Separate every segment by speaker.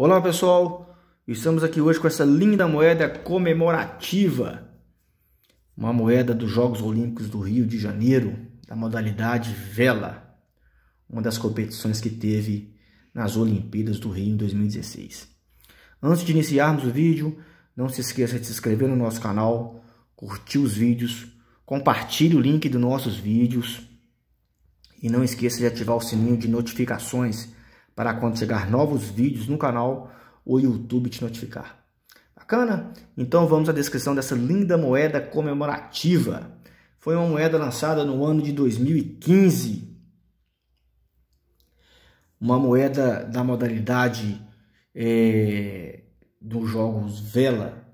Speaker 1: Olá pessoal, estamos aqui hoje com essa linda moeda comemorativa, uma moeda dos Jogos Olímpicos do Rio de Janeiro, da modalidade vela, uma das competições que teve nas Olimpíadas do Rio em 2016. Antes de iniciarmos o vídeo, não se esqueça de se inscrever no nosso canal, curtir os vídeos, compartilhe o link dos nossos vídeos e não esqueça de ativar o sininho de notificações para quando chegar novos vídeos no canal, o YouTube te notificar. Bacana? Então vamos à descrição dessa linda moeda comemorativa. Foi uma moeda lançada no ano de 2015. Uma moeda da modalidade é, dos jogos Vela.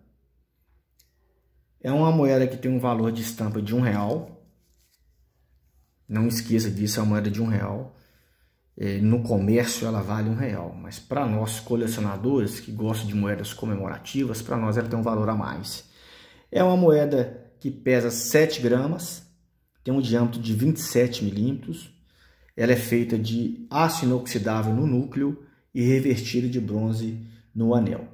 Speaker 1: É uma moeda que tem um valor de estampa de um real. Não esqueça disso, é uma moeda de um real. É, no comércio ela vale um real, mas para nós colecionadores que gostam de moedas comemorativas, para nós ela tem um valor a mais. É uma moeda que pesa 7 gramas, tem um diâmetro de 27 milímetros, ela é feita de aço inoxidável no núcleo e revertida de bronze no anel.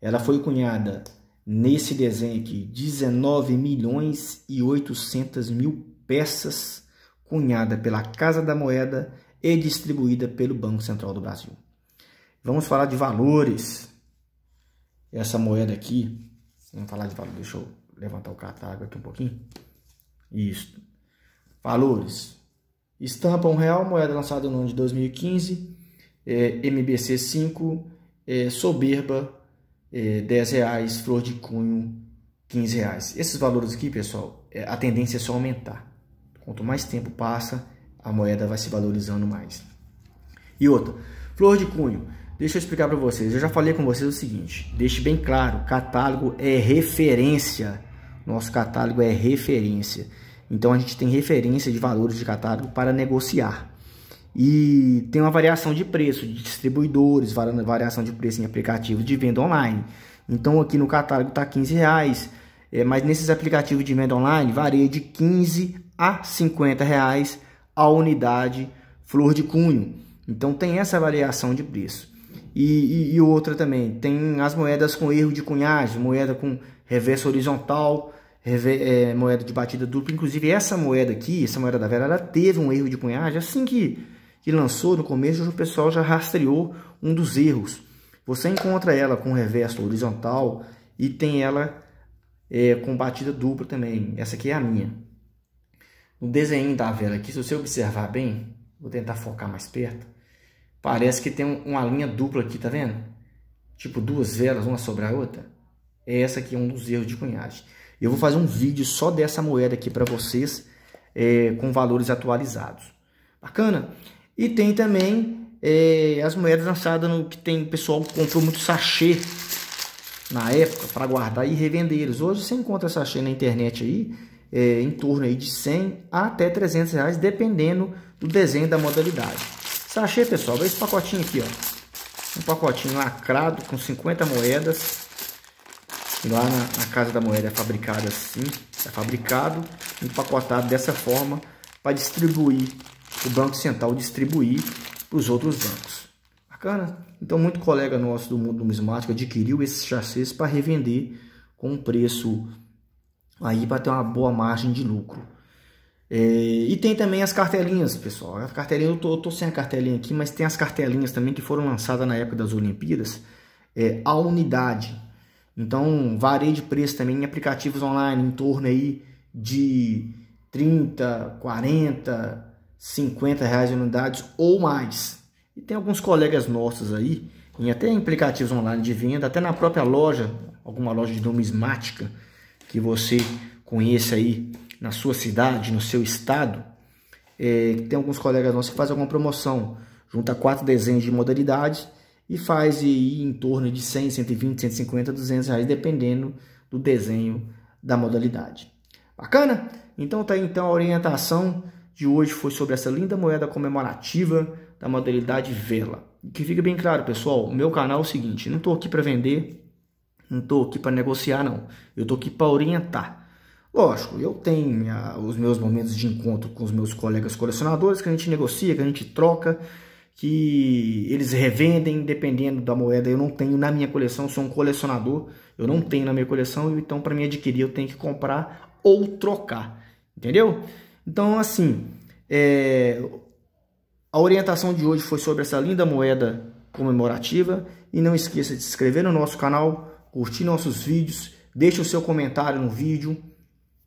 Speaker 1: Ela foi cunhada nesse desenho aqui, 19 milhões e 800 mil peças, cunhada pela Casa da Moeda e distribuída pelo Banco Central do Brasil. Vamos falar de valores. Essa moeda aqui, vamos falar de valores. Deixa eu levantar o catálogo aqui um pouquinho. Isso. Valores. Estampa um real, moeda lançada no ano de 2015. É, MBC 5, é, Soberba é, 10 reais, Flor de Cunho 15 reais. Esses valores aqui, pessoal, é, a tendência é só aumentar. Quanto mais tempo passa, a moeda vai se valorizando mais. E outra, flor de cunho. Deixa eu explicar para vocês. Eu já falei com vocês o seguinte, deixe bem claro, catálogo é referência. Nosso catálogo é referência. Então a gente tem referência de valores de catálogo para negociar. E tem uma variação de preço de distribuidores, variação de preço em aplicativo de venda online. Então aqui no catálogo está 15 reais, é, mas nesses aplicativos de venda online varia de 15 a 50 reais a unidade flor de cunho. Então tem essa variação de preço. E, e, e outra também, tem as moedas com erro de cunhagem, moeda com reverso horizontal, rever, é, moeda de batida dupla. Inclusive essa moeda aqui, essa moeda da Vera, ela teve um erro de cunhagem. Assim que, que lançou no começo, o pessoal já rastreou um dos erros. Você encontra ela com reverso horizontal e tem ela é, com batida dupla também. Essa aqui é a minha. No desenho da vela aqui, se você observar bem, vou tentar focar mais perto, parece que tem uma linha dupla aqui, tá vendo? Tipo duas velas, uma sobre a outra. É essa aqui, um dos erros de cunhagem. Eu vou fazer um vídeo só dessa moeda aqui para vocês, é, com valores atualizados. Bacana? E tem também é, as moedas lançadas no que tem pessoal que comprou muito sachê na época para guardar e revender eles Hoje você encontra sachê na internet aí, é, em torno aí de 100 até 300 reais, dependendo do desenho da modalidade. Sachê, pessoal, esse pacotinho aqui, ó, um pacotinho lacrado com 50 moedas. Lá na, na Casa da Moeda é fabricado assim, é fabricado, empacotado dessa forma para distribuir, o Banco Central distribuir para os outros bancos. Bacana? Então, muito colega nosso do mundo numismático adquiriu esses chassi para revender com um preço aí para ter uma boa margem de lucro. É, e tem também as cartelinhas, pessoal. A cartelinha, eu tô, eu tô, sem a cartelinha aqui, mas tem as cartelinhas também que foram lançadas na época das Olimpíadas, é, a unidade. Então, varia de preço também em aplicativos online, em torno aí de 30, 40, 50 reais unidades ou mais. E tem alguns colegas nossos aí, em até aplicativos online de venda, até na própria loja, alguma loja de numismática, que você conheça aí na sua cidade, no seu estado. É, tem alguns colegas nossos que fazem alguma promoção, junta quatro desenhos de modalidades e faz aí em torno de 100, 120, 150, 200 reais, dependendo do desenho da modalidade. Bacana? Então tá aí, então a orientação de hoje foi sobre essa linda moeda comemorativa da modalidade Vela. que fica bem claro, pessoal, meu canal é o seguinte, não estou aqui para vender não tô aqui para negociar, não. Eu tô aqui para orientar. Lógico, eu tenho os meus momentos de encontro com os meus colegas colecionadores que a gente negocia, que a gente troca, que eles revendem dependendo da moeda. Eu não tenho na minha coleção, sou um colecionador, eu não tenho na minha coleção, então para me adquirir eu tenho que comprar ou trocar, entendeu? Então, assim, é... a orientação de hoje foi sobre essa linda moeda comemorativa. E não esqueça de se inscrever no nosso canal, curtir nossos vídeos, deixe o seu comentário no vídeo,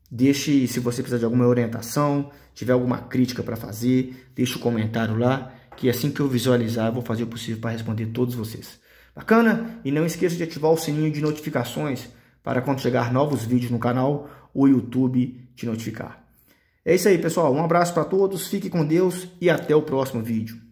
Speaker 1: deixe se você precisar de alguma orientação, tiver alguma crítica para fazer, deixe o um comentário lá, que assim que eu visualizar, eu vou fazer o possível para responder todos vocês. Bacana? E não esqueça de ativar o sininho de notificações para quando chegar novos vídeos no canal, o YouTube te notificar. É isso aí, pessoal. Um abraço para todos, fique com Deus e até o próximo vídeo.